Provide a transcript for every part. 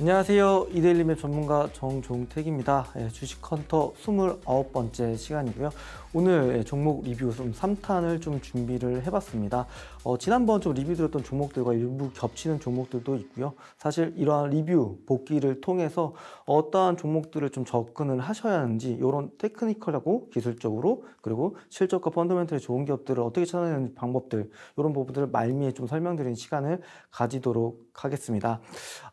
안녕하세요. 이데일리맵 전문가 정종택입니다. 예, 주식헌터 29번째 시간이고요. 오늘 예, 종목 리뷰 3탄을 좀 준비를 해봤습니다. 어, 지난번 좀 리뷰 드렸던 종목들과 일부 겹치는 종목들도 있고요. 사실 이러한 리뷰 복귀를 통해서 어떠한 종목들을 좀 접근을 하셔야 하는지 이런 테크니컬하고 기술적으로 그리고 실적과 펀더멘털이 좋은 기업들을 어떻게 찾아내는 방법들 이런 부분들을 말미에 좀 설명드리는 시간을 가지도록 하겠습니다.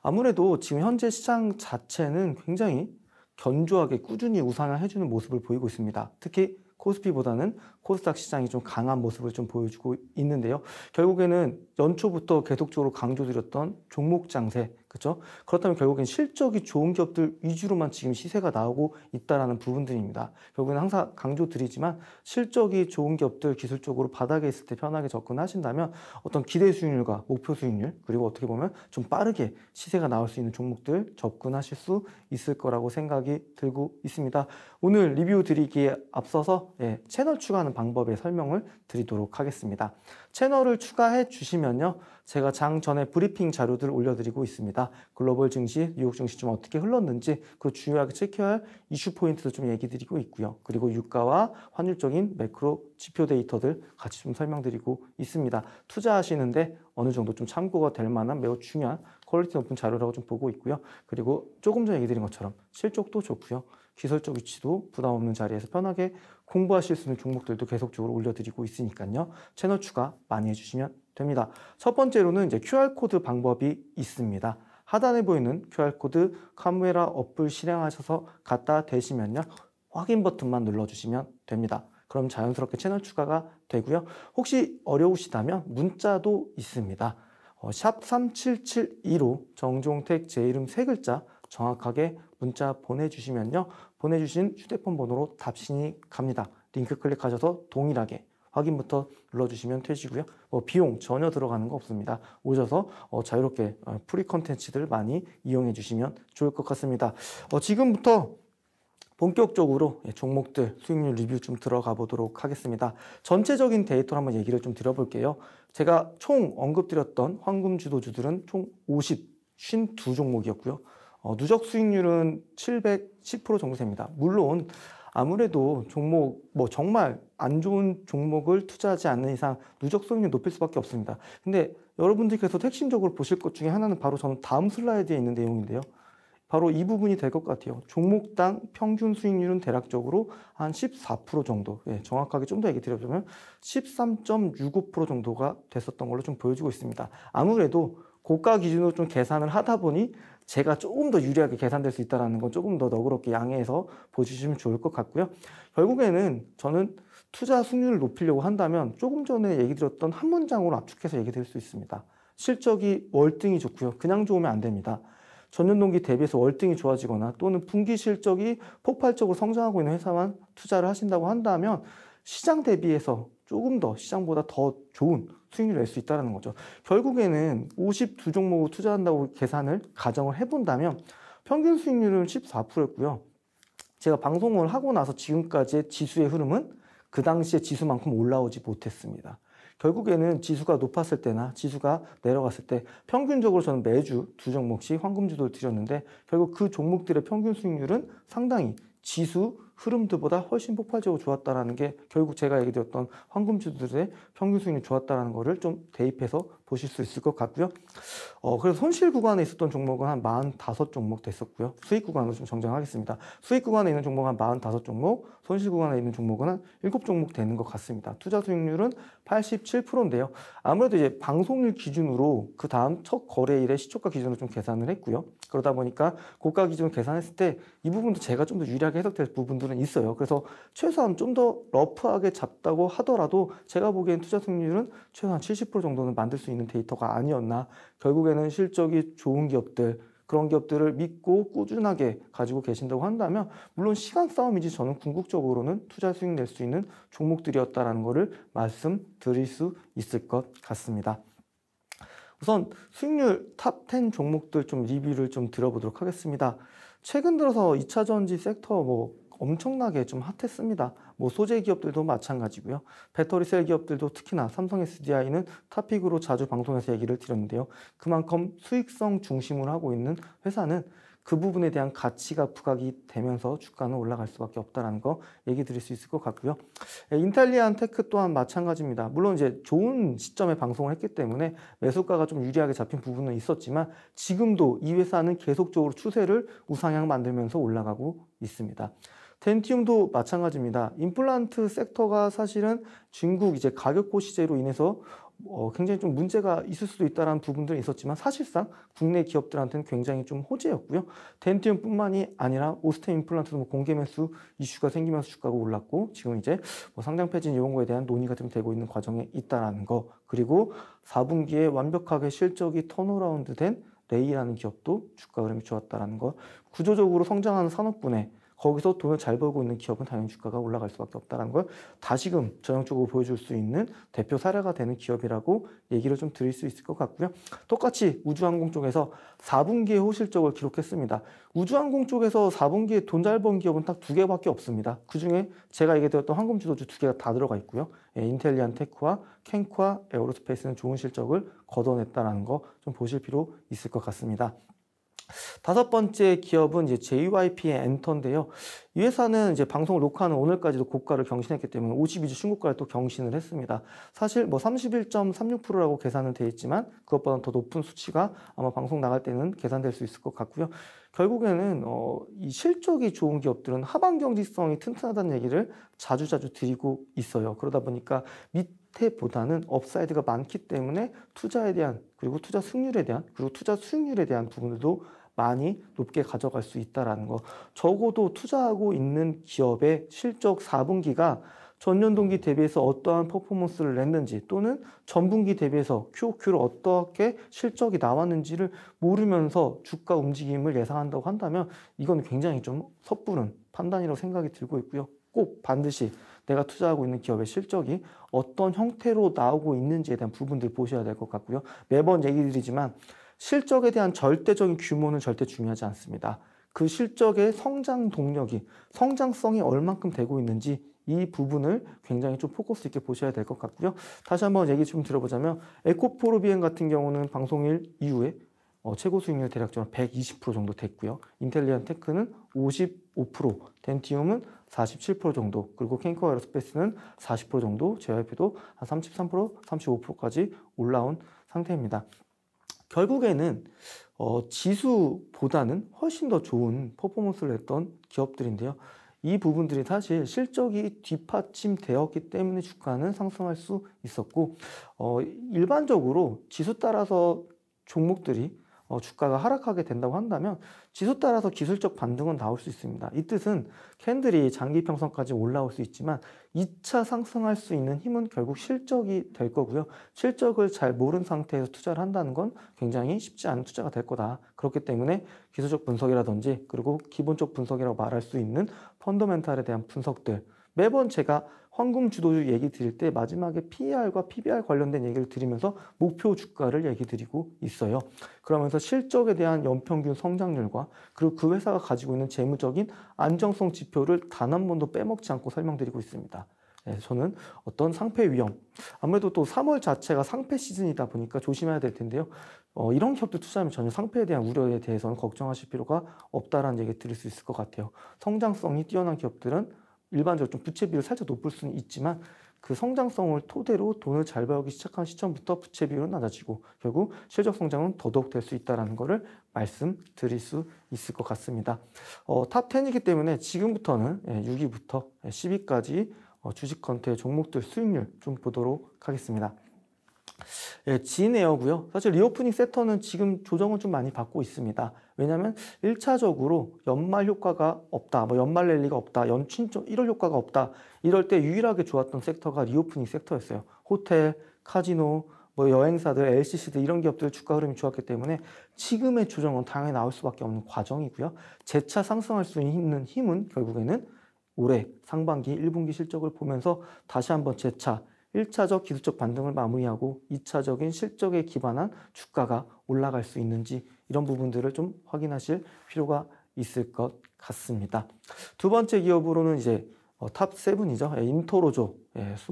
아무래도 지금 현재 시장 자체는 굉장히 견조하게 꾸준히 우상을 해주는 모습을 보이고 있습니다. 특히 코스피보다는 코스닥 시장이 좀 강한 모습을 좀 보여주고 있는데요. 결국에는 연초부터 계속적으로 강조드렸던 종목 장세, 그렇죠? 그렇다면 결국엔 실적이 좋은 기업들 위주로만 지금 시세가 나오고 있다라는 부분들입니다. 결국에는 항상 강조드리지만 실적이 좋은 기업들 기술적으로 바닥에 있을 때 편하게 접근하신다면 어떤 기대 수익률과 목표 수익률 그리고 어떻게 보면 좀 빠르게 시세가 나올 수 있는 종목들 접근하실 수 있을 거라고 생각이 들고 있습니다. 오늘 리뷰 드리기에 앞서서 예, 채널 추가하는 방법의 설명을 드리도록 하겠습니다. 채널을 추가해 주시면요. 제가 장 전에 브리핑 자료들을 올려드리고 있습니다. 글로벌 증시, 뉴욕 증시 좀 어떻게 흘렀는지 그 주요하게 체크할 이슈 포인트도 좀 얘기 드리고 있고요. 그리고 유가와 환율적인 매크로 지표 데이터들 같이 좀 설명드리고 있습니다. 투자하시는데 어느 정도 좀 참고가 될 만한 매우 중요한 퀄리티 높은 자료라고 좀 보고 있고요. 그리고 조금 전에 얘기 드린 것처럼 실적도 좋고요. 기술적 위치도 부담 없는 자리에서 편하게 공부하실 수 있는 종목들도 계속적으로 올려드리고 있으니까요. 채널 추가 많이 해주시면 됩니다. 첫 번째로는 이제 QR코드 방법이 있습니다. 하단에 보이는 QR코드 카메라 어플 실행하셔서 갖다 대시면요. 확인 버튼만 눌러주시면 됩니다. 그럼 자연스럽게 채널 추가가 되고요. 혹시 어려우시다면 문자도 있습니다. 어, 샵 3772로 정종택 제 이름 세 글자 정확하게 문자 보내주시면요. 보내주신 휴대폰 번호로 답신이 갑니다. 링크 클릭하셔서 동일하게 확인부터 눌러주시면 되시고요. 뭐 비용 전혀 들어가는 거 없습니다. 오셔서 어 자유롭게 어, 프리 컨텐츠들 많이 이용해 주시면 좋을 것 같습니다. 어 지금부터 본격적으로 예, 종목들 수익률 리뷰 좀 들어가 보도록 하겠습니다. 전체적인 데이터를 한번 얘기를 좀 드려볼게요. 제가 총 언급드렸던 황금 주도주들은 총 50, 52종목이었고요. 어, 누적 수익률은 710% 정도 됩니다. 물론 아무래도 종목 뭐 정말 안 좋은 종목을 투자하지 않는 이상 누적 수익률 높일 수밖에 없습니다. 근데 여러분들께서 핵심적으로 보실 것 중에 하나는 바로 저는 다음 슬라이드에 있는 내용인데요. 바로 이 부분이 될 것 같아요. 종목당 평균 수익률은 대략적으로 한 14% 정도, 예, 정확하게 좀 더 얘기 드려보면 13.65% 정도가 됐었던 걸로 좀 보여지고 있습니다. 아무래도 고가 기준으로 좀 계산을 하다 보니 제가 조금 더 유리하게 계산될 수 있다는 건 조금 더 너그럽게 양해해서 보시면 좋을 것 같고요. 결국에는 저는 투자 수익률을 높이려고 한다면 조금 전에 얘기 드렸던 한 문장으로 압축해서 얘기 드릴 수 있습니다. 실적이 월등히 좋고요. 그냥 좋으면 안 됩니다. 전년 동기 대비해서 월등히 좋아지거나 또는 분기 실적이 폭발적으로 성장하고 있는 회사만 투자를 하신다고 한다면 시장 대비해서 조금 더 시장보다 더 좋은 수익률을 낼 수 있다는 거죠. 결국에는 52종목을 투자한다고 계산을 가정을 해본다면 평균 수익률은 14%였고요. 제가 방송을 하고 나서 지금까지의 지수의 흐름은 그 당시의 지수만큼 올라오지 못했습니다. 결국에는 지수가 높았을 때나 지수가 내려갔을 때 평균적으로 저는 매주 두 종목씩 황금주도를 드렸는데 결국 그 종목들의 평균 수익률은 상당히 지수 흐름들보다 훨씬 폭발적으로 좋았다라는 게 결국 제가 얘기드렸던 황금주들의 평균 수익률이 좋았다라는 거를 좀 대입해서 보실 수 있을 것 같고요. 어, 그래서 손실 구간에 있었던 종목은 한 45종목 됐었고요. 수익 구간으로 좀 정정하겠습니다. 수익 구간에 있는 종목은 한 45종목, 손실 구간에 있는 종목은 한 7종목 되는 것 같습니다. 투자 수익률은 87%인데요. 아무래도 이제 방송률 기준으로 그 다음 첫 거래일의 시초가 기준으로 좀 계산을 했고요. 그러다 보니까 고가 기준 을 계산했을 때 이 부분도 제가 좀 더 유리하게 해석될 부분들은 있어요. 그래서 최소한 좀 더 러프하게 잡다고 하더라도 제가 보기엔 투자 승률은 최소한 70% 정도는 만들 수 있는 데이터가 아니었나. 결국에는 실적이 좋은 기업들, 그런 기업들을 믿고 꾸준하게 가지고 계신다고 한다면 물론 시간 싸움이지 저는 궁극적으로는 투자 수익 낼 수 있는 종목들이었다라는 거를 말씀드릴 수 있을 것 같습니다. 우선 수익률 탑 10 종목들 좀 리뷰를 좀 드려보도록 하겠습니다. 최근 들어서 2차 전지 섹터 뭐 엄청나게 좀 핫했습니다. 뭐 소재 기업들도 마찬가지고요. 배터리 셀 기업들도 특히나 삼성 SDI는 탑픽으로 자주 방송에서 얘기를 드렸는데요. 그만큼 수익성 중심으로 하고 있는 회사는 그 부분에 대한 가치가 부각이 되면서 주가는 올라갈 수밖에 없다라는 거 얘기 드릴 수 있을 것 같고요. 예, 인텔리안 테크 또한 마찬가지입니다. 물론 이제 좋은 시점에 방송을 했기 때문에 매수가가 좀 유리하게 잡힌 부분은 있었지만 지금도 이 회사는 계속적으로 추세를 우상향 만들면서 올라가고 있습니다. 덴티움도 마찬가지입니다. 임플란트 섹터가 사실은 중국 이제 가격 고시제로 인해서 어, 굉장히 좀 문제가 있을 수도 있다는 부분들은 있었지만 사실상 국내 기업들한테는 굉장히 좀 호재였고요. 덴티움뿐만이 아니라 오스템 임플란트도 뭐 공개 매수 이슈가 생기면서 주가가 올랐고 지금 이제 뭐 상장 폐진 이런 거에 대한 논의가 좀 되고 있는 과정에 있다는거 그리고 4분기에 완벽하게 실적이 턴어라운드된 레이라는 기업도 주가 흐름이 좋았다는거 구조적으로 성장하는 산업군에 거기서 돈을 잘 벌고 있는 기업은 당연히 주가가 올라갈 수밖에 없다는 걸 다시금 전형적으로 보여줄 수 있는 대표 사례가 되는 기업이라고 얘기를 좀 드릴 수 있을 것 같고요. 똑같이 우주항공 쪽에서 4분기에 호실적을 기록했습니다. 우주항공 쪽에서 4분기에 돈 잘 번 기업은 딱 두 개밖에 없습니다. 그중에 제가 얘기드렸던 황금주도주 두 개가 다 들어가 있고요. 예, 인텔리안 테크와 캔코와 에어로스페이스는 좋은 실적을 거둬냈다는 거 좀 보실 필요 있을 것 같습니다. 다섯 번째 기업은 이제 JYP의 엔터인데요. 이 회사는 이제 방송을 녹화하는 오늘까지도 고가를 경신했기 때문에 52주 신고가를 또 경신을 했습니다. 사실 뭐 31.36%라고 계산은 돼 있지만 그것보다 더 높은 수치가 아마 방송 나갈 때는 계산될 수 있을 것 같고요. 결국에는 어, 이 실적이 좋은 기업들은 하반 경직성이 튼튼하다는 얘기를 자주자주 드리고 있어요. 그러다 보니까 밑 때보다는 업사이드가 많기 때문에 투자에 대한 그리고 투자 승률에 대한 그리고 투자 수익률에 대한 부분들도 많이 높게 가져갈 수 있다라는 거. 적어도 투자하고 있는 기업의 실적 4분기가 전년 동기 대비해서 어떠한 퍼포먼스를 냈는지 또는 전분기 대비해서 QOQ로 어떻게 실적이 나왔는지를 모르면서 주가 움직임을 예상한다고 한다면 이건 굉장히 좀 섣부른 판단이라고 생각이 들고 있고요. 꼭 반드시 내가 투자하고 있는 기업의 실적이 어떤 형태로 나오고 있는지에 대한 부분들 보셔야 될 것 같고요. 매번 얘기 드리지만 실적에 대한 절대적인 규모는 절대 중요하지 않습니다. 그 실적의 성장 동력이 성장성이 얼만큼 되고 있는지 이 부분을 굉장히 좀 포커스 있게 보셔야 될 것 같고요. 다시 한번 얘기 좀 들어보자면 에코포르비엔 같은 경우는 방송일 이후에 어, 최고 수익률 대략적으로 120% 정도 됐고요. 인텔리언 테크는 55%, 덴티움은 47% 정도, 그리고 캔커 에어스페이스는 40% 정도, JYP도 한 33%, 35%까지 올라온 상태입니다. 결국에는 어, 지수보다는 훨씬 더 좋은 퍼포먼스를 했던 기업들인데요. 이 부분들이 사실 실적이 뒷받침되었기 때문에 주가는 상승할 수 있었고 어, 일반적으로 지수 따라서 종목들이 어, 주가가 하락하게 된다고 한다면 지수 따라서 기술적 반등은 나올 수 있습니다. 이 뜻은 캔들이 장기 평선까지 올라올 수 있지만 2차 상승할 수 있는 힘은 결국 실적이 될 거고요. 실적을 잘 모른 상태에서 투자를 한다는 건 굉장히 쉽지 않은 투자가 될 거다. 그렇기 때문에 기술적 분석이라든지 그리고 기본적 분석이라고 말할 수 있는 펀더멘탈에 대한 분석들 매번 제가 황금 주도주 얘기 드릴 때 마지막에 PER과 PBR 관련된 얘기를 드리면서 목표 주가를 얘기 드리고 있어요. 그러면서 실적에 대한 연평균 성장률과 그리고 그 회사가 가지고 있는 재무적인 안정성 지표를 단 한 번도 빼먹지 않고 설명드리고 있습니다. 예, 저는 어떤 상패 위험 아무래도 또 3월 자체가 상패 시즌이다 보니까 조심해야 될 텐데요 어, 이런 기업들 투자하면 전혀 상패에 대한 우려에 대해서는 걱정하실 필요가 없다라는 얘기 드릴 수 있을 것 같아요 성장성이 뛰어난 기업들은 일반적으로 좀 부채비율 살짝 높을 수는 있지만 그 성장성을 토대로 돈을 잘 벌기 시작한 시점부터 부채 비율은 낮아지고 결국 실적 성장은 더더욱 될 수있다는 것을 말씀드릴 수 있을 것 같습니다. 어, 탑 10이기 때문에 지금부터는 6위부터 예, 10위까지 예, 어, 주식 컨트의 종목들 수익률 좀 보도록 하겠습니다. 예, 진에어고요. 사실 리오프닝 세터는 지금 조정을 좀 많이 받고 있습니다. 왜냐하면 1차적으로 연말 효과가 없다, 뭐 연말 랠리가 없다, 연춘 좀 1월 효과가 없다 이럴 때 유일하게 좋았던 섹터가 리오프닝 섹터였어요. 호텔, 카지노, 뭐 여행사들, LCC들 이런 기업들 주가 흐름이 좋았기 때문에 지금의 조정은 당연히 나올 수밖에 없는 과정이고요. 재차 상승할 수 있는 힘은 결국에는 올해 상반기 1분기 실적을 보면서 다시 한번 재차 1차적 기술적 반등을 마무리하고 2차적인 실적에 기반한 주가가 올라갈 수 있는지 이런 부분들을 좀 확인하실 필요가 있을 것 같습니다. 두 번째 기업으로는 이제 어, 탑 7이죠. 예, 인터로조. 예, 20,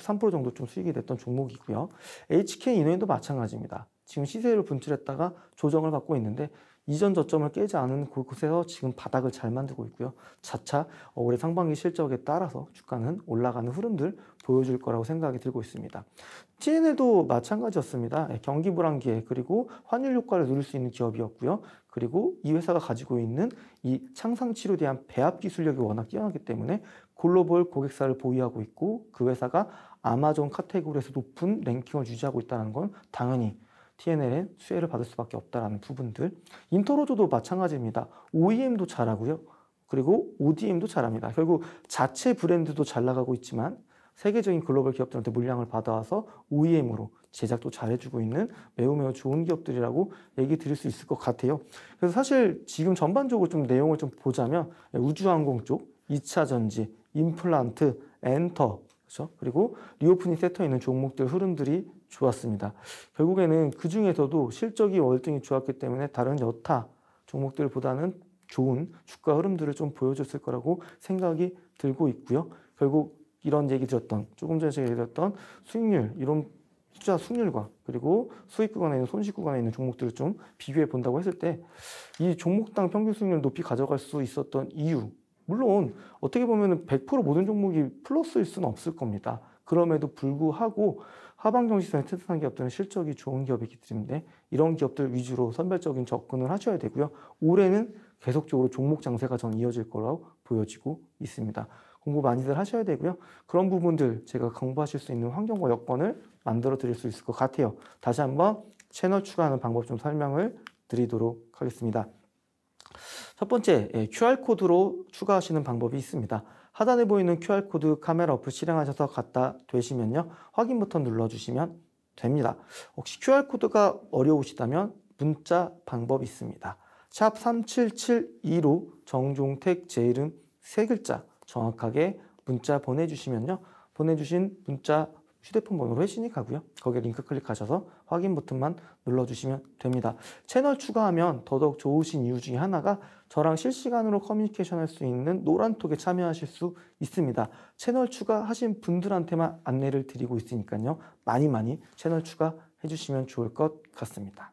23% 정도 좀 수익이 됐던 종목이고요. HK 인호도 마찬가지입니다. 지금 시세를 분출했다가 조정을 받고 있는데 이전 저점을 깨지 않은 곳에서 지금 바닥을 잘 만들고 있고요. 차차 올해 상반기 실적에 따라서 주가는 올라가는 흐름들 보여줄 거라고 생각이 들고 있습니다. TNL도 마찬가지였습니다. 예, 경기 불안기에 그리고 환율 효과를 누릴 수 있는 기업이었고요. 그리고 이 회사가 가지고 있는 이 창상치료에 대한 배합 기술력이 워낙 뛰어나기 때문에 글로벌 고객사를 보유하고 있고 그 회사가 아마존 카테고리에서 높은 랭킹을 유지하고 있다는 건 당연히 t n l 에 수혜를 받을 수밖에 없다라는 부분들. 인터로조도 마찬가지입니다. OEM도 잘하고요. 그리고 ODM도 잘합니다. 결국 자체 브랜드도 잘 나가고 있지만 세계적인 글로벌 기업들한테 물량을 받아와서 OEM으로 제작도 잘해주고 있는 매우 매우 좋은 기업들이라고 얘기 드릴 수 있을 것 같아요. 그래서 사실 지금 전반적으로 좀 내용을 좀 보자면 우주항공 쪽, 2차 전지, 임플란트, 엔터, 그렇죠? 그리고 리오프닝 세터에 있는 종목들 흐름들이 좋았습니다. 결국에는 그 중에서도 실적이 월등히 좋았기 때문에 다른 여타 종목들보다는 좋은 주가 흐름들을 좀 보여줬을 거라고 생각이 들고 있고요. 결국 이런 얘기 드렸던 조금 전에 제가 얘기드렸던 수익률 이런 투자 수익률과 그리고 수익 구간에 있는 손실 구간에 있는 종목들을 좀 비교해 본다고 했을 때 이 종목당 평균 수익률 높이 가져갈 수 있었던 이유 물론 어떻게 보면 100% 모든 종목이 플러스일 수는 없을 겁니다. 그럼에도 불구하고 하방정시선에 튼튼한 기업들은 실적이 좋은 기업이기 때문에 이런 기업들 위주로 선별적인 접근을 하셔야 되고요. 올해는 계속적으로 종목 장세가 전 이어질 거라고 보여지고 있습니다. 공부 많이들 하셔야 되고요. 그런 부분들 제가 공부하실 수 있는 환경과 여건을 만들어 드릴 수 있을 것 같아요. 다시 한번 채널 추가하는 방법 좀 설명을 드리도록 하겠습니다. 첫 번째, 예, QR코드로 추가하시는 방법이 있습니다. 하단에 보이는 QR코드 카메라 어플 실행하셔서 갖다 대시면요 확인 버튼 눌러주시면 됩니다. 혹시 QR코드가 어려우시다면 문자 방법이 있습니다. 샵 3772로 정종택 제 이름 세 글자 정확하게 문자 보내주시면요. 보내주신 문자 휴대폰 번호로 회신이 가고요. 거기에 링크 클릭하셔서 확인 버튼만 눌러주시면 됩니다. 채널 추가하면 더더욱 좋으신 이유 중에 하나가 저랑 실시간으로 커뮤니케이션 할 수 있는 노란톡에 참여하실 수 있습니다. 채널 추가하신 분들한테만 안내를 드리고 있으니까요. 많이 많이 채널 추가해 주시면 좋을 것 같습니다.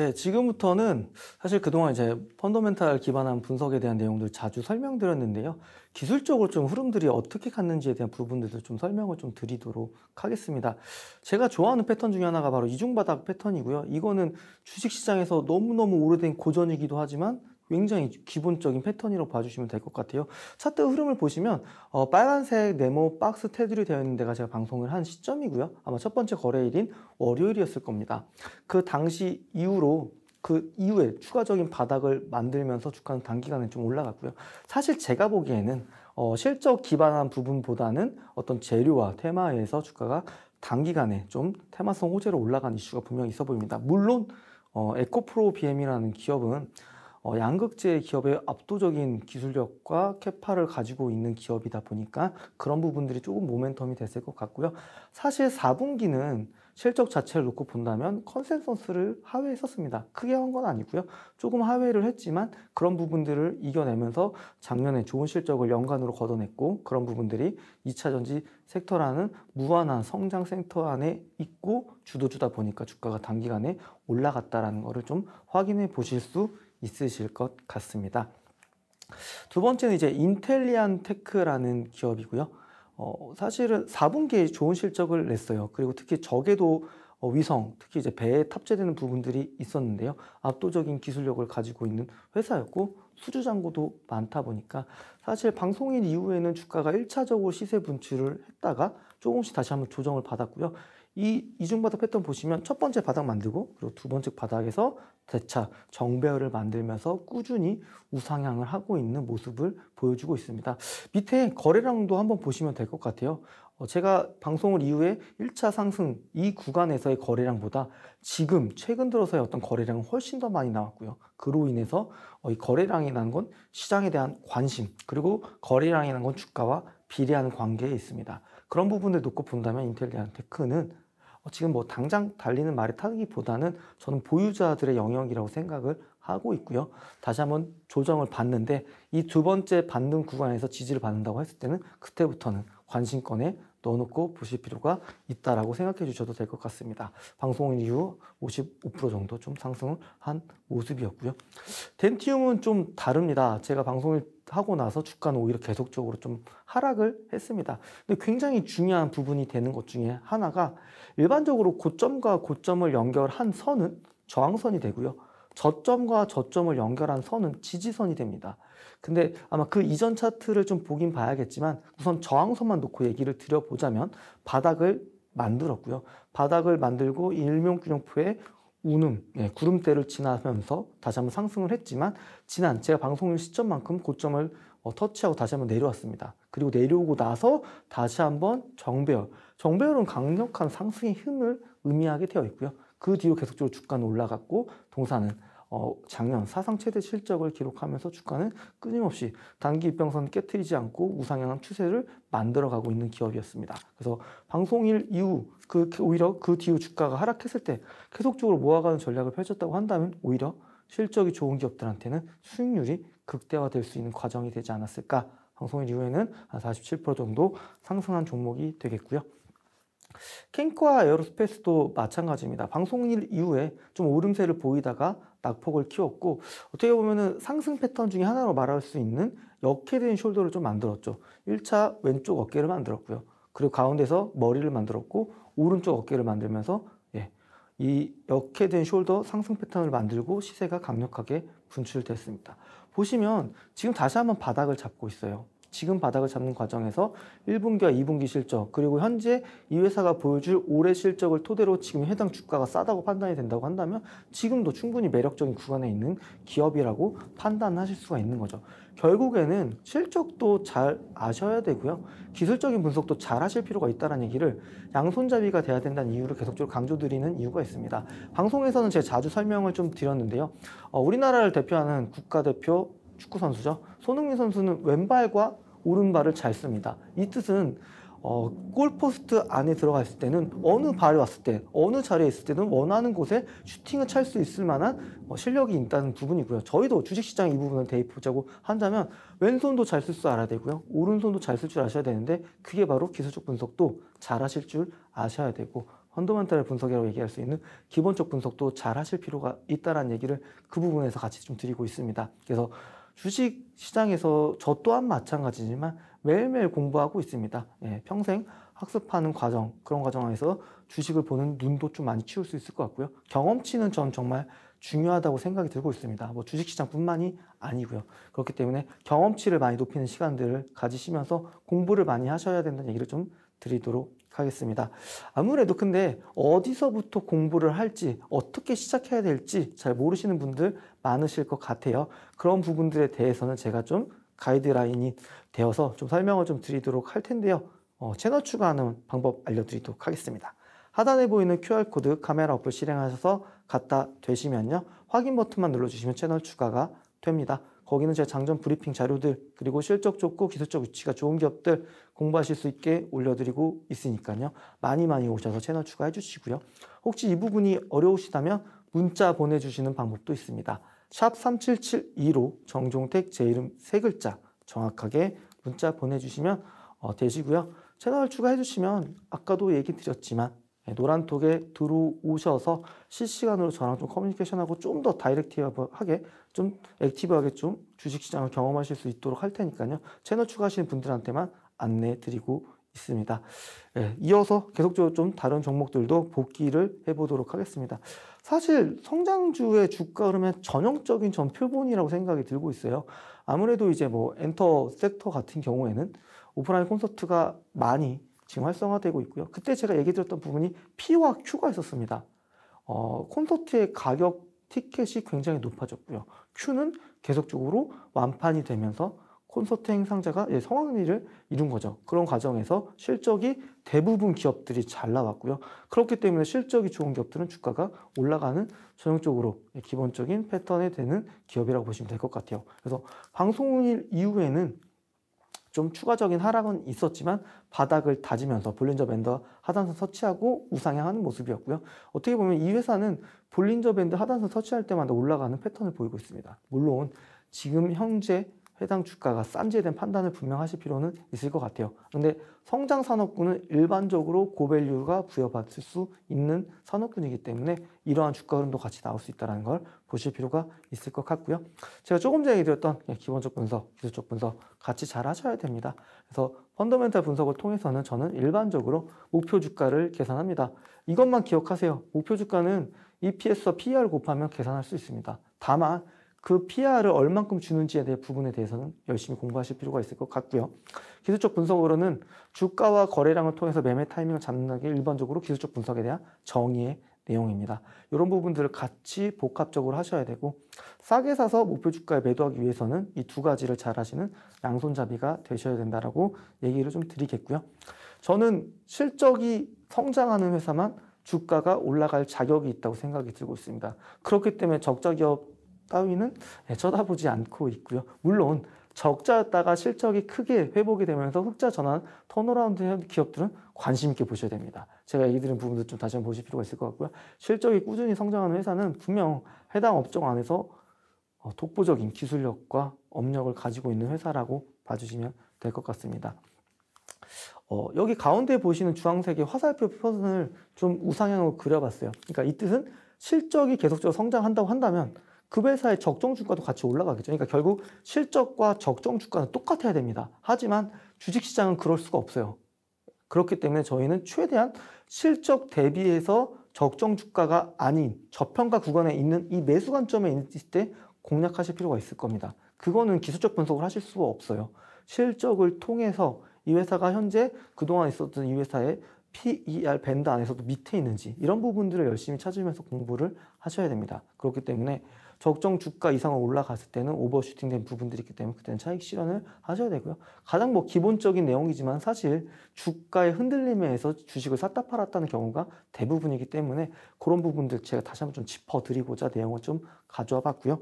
네, 지금부터는 사실 그동안 이제 펀더멘탈 기반한 분석에 대한 내용들 자주 설명드렸는데요. 기술적으로 좀 흐름들이 어떻게 갔는지에 대한 부분들도 좀 설명을 좀 드리도록 하겠습니다. 제가 좋아하는 패턴 중에 하나가 바로 이중바닥 패턴이고요. 이거는 주식시장에서 너무너무 오래된 고전이기도 하지만 굉장히 기본적인 패턴이라고 봐주시면 될 것 같아요. 차트 흐름을 보시면 어, 빨간색 네모 박스 테두리 되어 있는 데가 제가 방송을 한 시점이고요. 아마 첫 번째 거래일인 월요일이었을 겁니다. 그 당시 이후로 그 이후에 추가적인 바닥을 만들면서 주가는 단기간에 좀 올라갔고요. 사실 제가 보기에는 어, 실적 기반한 부분보다는 어떤 재료와 테마에서 주가가 단기간에 좀 테마성 호재로 올라간 이슈가 분명히 있어 보입니다. 물론 어, 에코프로 BM이라는 기업은 어, 양극재 기업의 압도적인 기술력과 캐파를 가지고 있는 기업이다 보니까 그런 부분들이 조금 모멘텀이 됐을 것 같고요. 사실 4분기는 실적 자체를 놓고 본다면 컨센서스를 하회했었습니다. 크게 한 건 아니고요. 조금 하회를 했지만 그런 부분들을 이겨내면서 작년에 좋은 실적을 연간으로 걷어냈고 그런 부분들이 2차 전지 섹터라는 무한한 성장 섹터 안에 있고 주도주다 보니까 주가가 단기간에 올라갔다라는 것을 좀 확인해 보실 수 있으실 것 같습니다. 두 번째는 이제 인텔리안 테크라는 기업이고요. 어, 사실은 4분기에 좋은 실적을 냈어요. 그리고 특히 적에도 어, 위성, 특히 이제 배에 탑재되는 부분들이 있었는데요. 압도적인 기술력을 가지고 있는 회사였고 수주 잔고도 많다 보니까 사실 방송인 이후에는 주가가 1차적으로 시세 분출을 했다가 조금씩 다시 한번 조정을 받았고요. 이 이중바닥 패턴 보시면 첫 번째 바닥 만들고 그리고 두 번째 바닥에서 대차 정배열을 만들면서 꾸준히 우상향을 하고 있는 모습을 보여주고 있습니다. 밑에 거래량도 한번 보시면 될 것 같아요. 어, 제가 방송을 이후에 1차 상승 이 구간에서의 거래량보다 지금 최근 들어서의 어떤 거래량은 훨씬 더 많이 나왔고요. 그로 인해서 어, 이 거래량이라는 건 시장에 대한 관심 그리고 거래량이라는 건 주가와 비례하는 관계에 있습니다. 그런 부분을 놓고 본다면 인텔리안 테크는 어, 지금 뭐 당장 달리는 말에 타기보다는 저는 보유자들의 영역이라고 생각을 하고 있고요. 다시 한번 조정을 받는데 이 두 번째 받는 구간에서 지지를 받는다고 했을 때는 그때부터는 관심권에 넣어놓고 보실 필요가 있다라고 생각해 주셔도 될 것 같습니다. 방송 이후 55% 정도 좀 상승을 한 모습이었고요. 덴티움은 좀 다릅니다. 제가 방송을 하고 나서 주가는 오히려 계속적으로 좀 하락을 했습니다. 근데 굉장히 중요한 부분이 되는 것 중에 하나가 일반적으로 고점과 고점을 연결한 선은 저항선이 되고요. 저점과 저점을 연결한 선은 지지선이 됩니다. 근데 아마 그 이전 차트를 좀 보긴 봐야겠지만 우선 저항선만 놓고 얘기를 드려보자면 바닥을 만들었고요. 바닥을 만들고 일명균형표에 운음, 네, 예, 구름대를 지나면서 다시 한번 상승을 했지만 지난 제가 방송일 시점만큼 고점을 어, 터치하고 다시 한번 내려왔습니다. 그리고 내려오고 나서 다시 한번 정배열, 정배열은 강력한 상승의 힘을 의미하게 되어 있고요. 그 뒤로 계속적으로 주가는 올라갔고 동사는 어, 작년 사상 최대 실적을 기록하면서 주가는 끊임없이 단기 입병선 깨뜨리지 않고 우상향한 추세를 만들어가고 있는 기업이었습니다. 그래서 방송일 이후 그 오히려 그 뒤로 주가가 하락했을 때 계속적으로 모아가는 전략을 펼쳤다고 한다면 오히려 실적이 좋은 기업들한테는 수익률이 극대화될 수 있는 과정이 되지 않았을까. 방송일 이후에는 한47% 정도 상승한 종목이 되겠고요. 캔아 에어로스페이스도 마찬가지입니다. 방송일 이후에 좀 오름세를 보이다가 낙폭을 키웠고 어떻게 보면은 상승 패턴 중에 하나로 말할 수 있는 역헤된 숄더를 좀 만들었죠. 1차 왼쪽 어깨를 만들었고요. 그리고 가운데서 머리를 만들었고 오른쪽 어깨를 만들면서 예, 이역헤된 숄더 상승 패턴을 만들고 시세가 강력하게 분출됐습니다. 보시면 지금 다시 한번 바닥을 잡고 있어요. 지금 바닥을 잡는 과정에서 1분기와 2분기 실적 그리고 현재 이 회사가 보여줄 올해 실적을 토대로 지금 해당 주가가 싸다고 판단이 된다고 한다면 지금도 충분히 매력적인 구간에 있는 기업이라고 판단하실 수가 있는 거죠. 결국에는 실적도 잘 아셔야 되고요. 기술적인 분석도 잘 하실 필요가 있다는 얘기를 양손잡이가 돼야 된다는 이유를 계속적으로 강조드리는 이유가 있습니다. 방송에서는 제가 자주 설명을 좀 드렸는데요. 어, 우리나라를 대표하는 국가대표 축구선수죠. 손흥민 선수는 왼발과 오른발을 잘 씁니다. 이 뜻은 어, 골포스트 안에 들어갔을 때는 어느 발에 왔을 때, 어느 자리에 있을 때는 원하는 곳에 슈팅을 찰 수 있을 만한 어, 실력이 있다는 부분이고요. 저희도 주식시장 이 부분을 대입하자고 한다면 왼손도 잘쓸줄 알아야 되고요. 오른손도 잘 쓸 줄 아셔야 되는데 그게 바로 기술적 분석도 잘 하실 줄 아셔야 되고 펀더멘탈 분석이라고 얘기할 수 있는 기본적 분석도 잘 하실 필요가 있다는 얘기를 그 부분에서 같이 좀 드리고 있습니다. 그래서 주식 시장에서 저 또한 마찬가지지만 매일매일 공부하고 있습니다. 예, 평생 학습하는 과정, 그런 과정에서 주식을 보는 눈도 좀 많이 치울 수 있을 것 같고요. 경험치는 전 정말 중요하다고 생각이 들고 있습니다. 뭐 주식시장뿐만이 아니고요. 그렇기 때문에 경험치를 많이 높이는 시간들을 가지시면서 공부를 많이 하셔야 된다는 얘기를 좀 드리도록 하겠습니다. 아무래도 근데 어디서부터 공부를 할지 어떻게 시작해야 될지 잘 모르시는 분들 많으실 것 같아요. 그런 부분들에 대해서는 제가 좀 가이드라인이 되어서 좀 설명을 좀 드리도록 할 텐데요. 어, 채널 추가하는 방법 알려드리도록 하겠습니다. 하단에 보이는 QR코드 카메라 어플 실행하셔서 갖다 되시면요. 확인 버튼만 눌러주시면 채널 추가가 됩니다. 거기는 제 장전 브리핑 자료들 그리고 실적 좋고 기술적 위치가 좋은 기업들 공부하실 수 있게 올려드리고 있으니까요. 많이 많이 오셔서 채널 추가해 주시고요. 혹시 이 부분이 어려우시다면 문자 보내주시는 방법도 있습니다. 샵 3772로 정종택 제 이름 세 글자 정확하게 문자 보내주시면 어, 되시고요. 채널 추가해 주시면 아까도 얘기 드렸지만 예, 노란톡에 들어오셔서 실시간으로 저랑 좀 커뮤니케이션하고 좀 더 다이렉티브하게 좀 액티브하게 좀 주식시장을 경험하실 수 있도록 할 테니까요. 채널 추가하시는 분들한테만 안내 드리고 있습니다. 예, 이어서 계속적으로 좀 다른 종목들도 복귀를 해보도록 하겠습니다. 사실 성장주의 주가 흐름의 전형적인 전 표본이라고 생각이 들고 있어요. 아무래도 이제 뭐 엔터 섹터 같은 경우에는 오프라인 콘서트가 많이 지금 활성화되고 있고요. 그때 제가 얘기 드렸던 부분이 P와 Q가 있었습니다. 어, 콘서트의 가격 티켓이 굉장히 높아졌고요. Q는 계속적으로 완판이 되면서 콘서트 행상자가 성황리를 이룬 거죠. 그런 과정에서 실적이 대부분 기업들이 잘 나왔고요. 그렇기 때문에 실적이 좋은 기업들은 주가가 올라가는 전형적으로 기본적인 패턴이 되는 기업이라고 보시면 될 것 같아요. 그래서 방송일 이후에는 좀 추가적인 하락은 있었지만 바닥을 다지면서 볼린저 밴드 하단선 터치하고 우상향하는 모습이었고요. 어떻게 보면 이 회사는 볼린저 밴드 하단선 터치할 때마다 올라가는 패턴을 보이고 있습니다. 물론 지금 현재 해당 주가가 싼지에 대한 판단을 분명하실 필요는 있을 것 같아요. 근데 성장 산업군은 일반적으로 고밸류가 부여받을 수 있는 산업군이기 때문에 이러한 주가 흐름도 같이 나올 수 있다는 걸 보실 필요가 있을 것 같고요. 제가 조금 전에 얘기드렸던 예, 기본적 분석, 기술적 분석 같이 잘 하셔야 됩니다. 그래서 펀더멘탈 분석을 통해서는 저는 일반적으로 목표 주가를 계산합니다. 이것만 기억하세요. 목표 주가는 EPS와 PER 곱하면 계산할 수 있습니다. 다만 그 PR을 얼만큼 주는지에 대해 부분에 대해서는 열심히 공부하실 필요가 있을 것 같고요. 기술적 분석으로는 주가와 거래량을 통해서 매매 타이밍을 잡는 게 일반적으로 기술적 분석에 대한 정의의 내용입니다. 이런 부분들을 같이 복합적으로 하셔야 되고 싸게 사서 목표 주가에 매도하기 위해서는 이 두 가지를 잘 하시는 양손잡이가 되셔야 된다라고 얘기를 좀 드리겠고요. 저는 실적이 성장하는 회사만 주가가 올라갈 자격이 있다고 생각이 들고 있습니다. 그렇기 때문에 적자 기업 따위는 쳐다보지 않고 있고요. 물론 적자였다가 실적이 크게 회복이 되면서 흑자 전환 턴어라운드 기업들은 관심 있게 보셔야 됩니다. 제가 얘기 드린 부분도 좀 다시 한번 보실 필요가 있을 것 같고요. 실적이 꾸준히 성장하는 회사는 분명 해당 업종 안에서 어, 독보적인 기술력과 업력을 가지고 있는 회사라고 봐주시면 될 것 같습니다. 어, 여기 가운데 보시는 주황색의 화살표 표선을 좀 우상향으로 그려봤어요. 그러니까 이 뜻은 실적이 계속적으로 성장한다고 한다면 그 회사의 적정 주가도 같이 올라가겠죠. 그러니까 결국 실적과 적정 주가는 똑같아야 됩니다. 하지만 주식시장은 그럴 수가 없어요. 그렇기 때문에 저희는 최대한 실적 대비해서 적정 주가가 아닌 저평가 구간에 있는 이 매수 관점에 있을 때 공략하실 필요가 있을 겁니다. 그거는 기술적 분석을 하실 수가 없어요. 실적을 통해서 이 회사가 현재 그동안 있었던 이 회사의 PER 밴드 안에서도 밑에 있는지 이런 부분들을 열심히 찾으면서 공부를 하셔야 됩니다. 그렇기 때문에 적정 주가 이상으 올라갔을 때는 오버슈팅된 부분들이 있기 때문에 그때는 차익 실현을 하셔야 되고요. 가장 뭐 기본적인 내용이지만 사실 주가의 흔들림에 의해서 주식을 샀다 팔았다는 경우가 대부분이기 때문에 그런 부분들 제가 다시 한번 좀 짚어드리고자 내용을 좀 가져와 봤고요.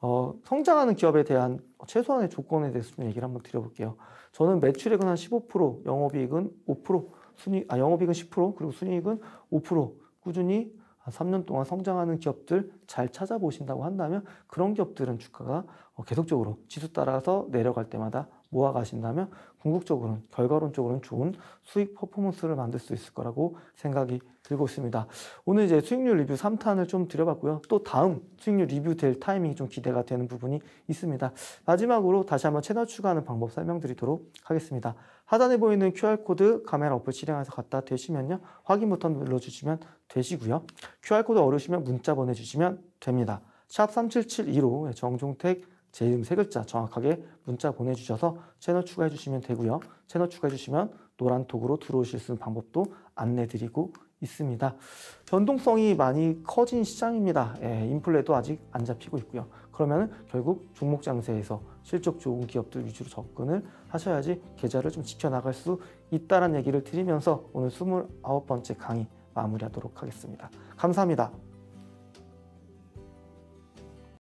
어, 성장하는 기업에 대한 최소한의 조건에 대해서 좀 얘기를 한번 드려볼게요. 저는 매출액은 한 15%, 영업이익은 5%, 순이 아 영업이익은 10% 그리고 순이익은 5% 꾸준히 3년 동안 성장하는 기업들 잘 찾아보신다고 한다면 그런 기업들은 주가가 어, 계속적으로 지수 따라서 내려갈 때마다 모아가신다면 궁극적으로는 결과론적으로는 좋은 수익 퍼포먼스를 만들 수 있을 거라고 생각이 들고 있습니다. 오늘 이제 수익률 리뷰 3탄을 좀 드려봤고요. 또 다음 수익률 리뷰 될 타이밍이 좀 기대가 되는 부분이 있습니다. 마지막으로 다시 한번 채널 추가하는 방법 설명드리도록 하겠습니다. 하단에 보이는 QR코드 카메라 어플 실행해서 갖다 대시면요. 확인 버튼 눌러주시면 되시고요. QR코드 어려우시면 문자 보내주시면 됩니다. 샵 3772로 정종택 제 이름 세 글자 정확하게 문자 보내주셔서 채널 추가해 주시면 되고요. 채널 추가해 주시면 노란톡으로 들어오실 수 있는 방법도 안내드리고 있습니다. 변동성이 많이 커진 시장입니다. 예, 인플레도 아직 안 잡히고 있고요. 그러면 결국 종목 장세에서 실적 좋은 기업들 위주로 접근을 하셔야지 계좌를 좀 지켜나갈 수 있다는 얘기를 드리면서 오늘 29번째 강의 마무리하도록 하겠습니다. 감사합니다.